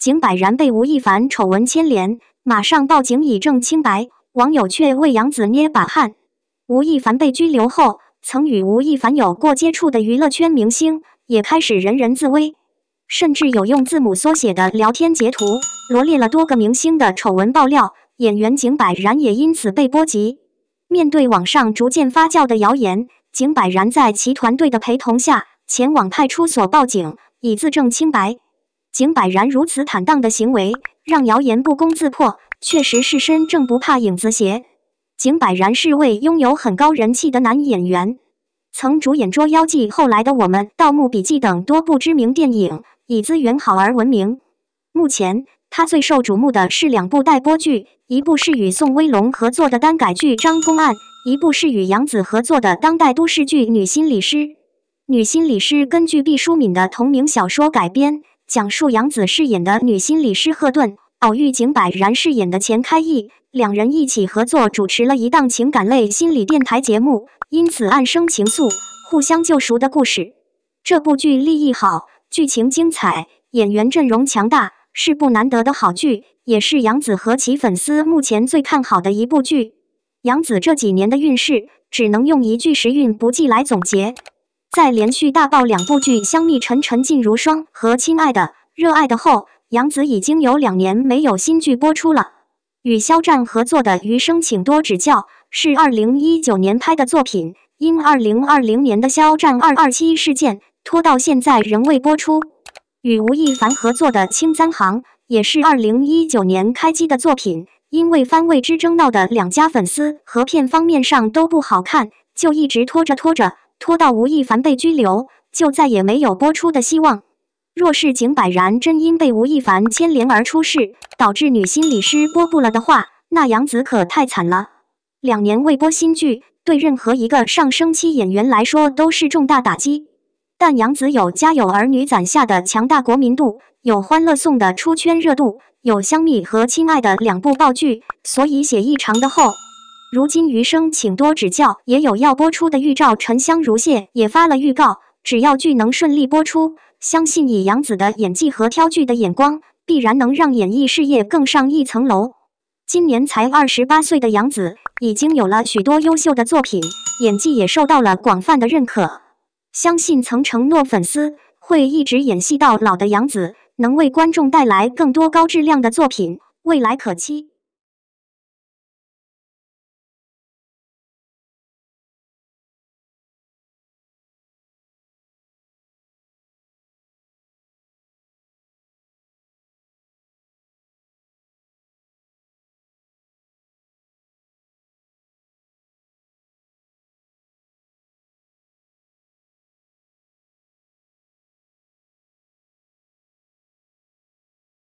景柏然被吴亦凡丑闻牵连，马上报警以证清白，网友却为杨子捏把汗。吴亦凡被拘留后，曾与吴亦凡有过接触的娱乐圈明星也开始人人自危，甚至有用字母缩写的聊天截图罗列了多个明星的丑闻爆料，演员景柏然也因此被波及。面对网上逐渐发酵的谣言，景柏然在其团队的陪同下前往派出所报警，以自证清白。景柏然如此坦荡的行为，让谣言不攻自破，确实是身正不怕影子斜。景柏然是位拥有很高人气的男演员，曾主演《捉妖记》、后来的《我们》、《盗墓笔记》等多部知名电影，以资源好而闻名。目前，他最受瞩目的是两部待播剧，一部是与宋威龙合作的耽改剧《张公案》，一部是与杨紫合作的当代都市剧《女心理师》。《女心理师》根据毕淑敏的同名小说改编。讲述杨紫饰演的女心理师赫顿，偶遇井柏然饰演的钱开义，两人一起合作主持了一档情感类心理电台节目，因此暗生情愫，互相救赎的故事。这部剧立意好，剧情精彩，演员阵容强大，是部难得的好剧，也是杨紫和其粉丝目前最看好的一部剧。杨紫这几年的运势，只能用一句时运不济来总结。在连续大爆两部剧《香蜜沉沉烬如霜》和《亲爱的，热爱的》后，杨紫已经有两年没有新剧播出了。与肖战合作的《余生，请多指教》是二零一九年拍的作品，因二零二零年的肖战二二七事件拖到现在仍未播出。与吴亦凡合作的《青簪行》也是二零一九年开机的作品，因为番位之争闹的两家粉丝和片方面上都不好看，就一直拖着拖着。拖到吴亦凡被拘留，就再也没有播出的希望。若是井柏然真因被吴亦凡牵连而出事，导致女心理师播不了的话，那杨紫可太惨了。两年未播新剧，对任何一个上升期演员来说都是重大打击。但杨紫有家有儿女攒下的强大国民度，有欢乐颂的出圈热度，有香蜜和亲爱的两部爆剧，所以写异常的厚。如今余生，请多指教。也有要播出的预兆，沉香如屑也发了预告。只要剧能顺利播出，相信以杨紫的演技和挑剧的眼光，必然能让演艺事业更上一层楼。今年才二十八岁的杨紫，已经有了许多优秀的作品，演技也受到了广泛的认可。相信曾承诺粉丝会一直演戏到老的杨紫，能为观众带来更多高质量的作品，未来可期。